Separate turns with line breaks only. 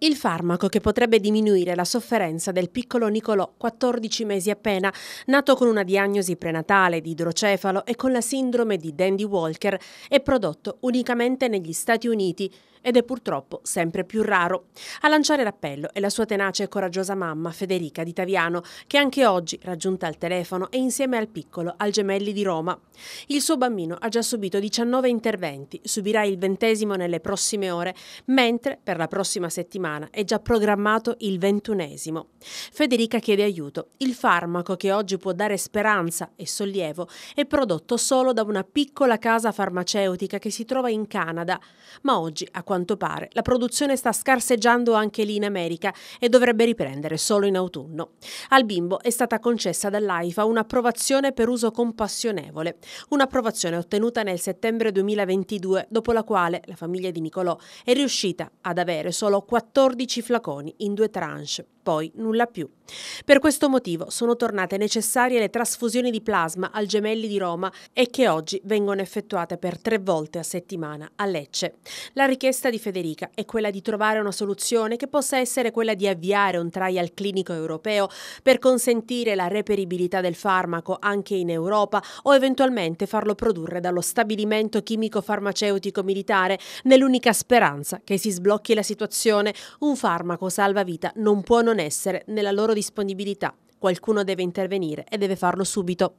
Il farmaco che potrebbe diminuire la sofferenza del piccolo Nicolò, 14 mesi appena, nato con una diagnosi prenatale di idrocefalo e con la sindrome di Dandy Walker, è prodotto unicamente negli Stati Uniti ed è purtroppo sempre più raro. A lanciare l'appello è la sua tenace e coraggiosa mamma Federica di Taviano, che anche oggi, raggiunta al telefono, e insieme al piccolo al Gemelli di Roma. Il suo bambino ha già subito 19 interventi, subirà il ventesimo nelle prossime ore, mentre per la prossima settimana settimana è già programmato il ventunesimo. Federica chiede aiuto. Il farmaco che oggi può dare speranza e sollievo è prodotto solo da una piccola casa farmaceutica che si trova in Canada, ma oggi, a quanto pare, la produzione sta scarseggiando anche lì in America e dovrebbe riprendere solo in autunno. Al bimbo è stata concessa dall'AIFA un'approvazione per uso compassionevole, un'approvazione ottenuta nel settembre 2022, dopo la quale la famiglia di Nicolò è riuscita ad avere solo 14 14 flaconi in due tranche poi nulla più. Per questo motivo sono tornate necessarie le trasfusioni di plasma al Gemelli di Roma e che oggi vengono effettuate per tre volte a settimana a Lecce. La richiesta di Federica è quella di trovare una soluzione che possa essere quella di avviare un trial clinico europeo per consentire la reperibilità del farmaco anche in Europa o eventualmente farlo produrre dallo stabilimento chimico-farmaceutico militare nell'unica speranza che si sblocchi la situazione. Un farmaco salvavita non può non non essere nella loro disponibilità. Qualcuno deve intervenire e deve farlo subito.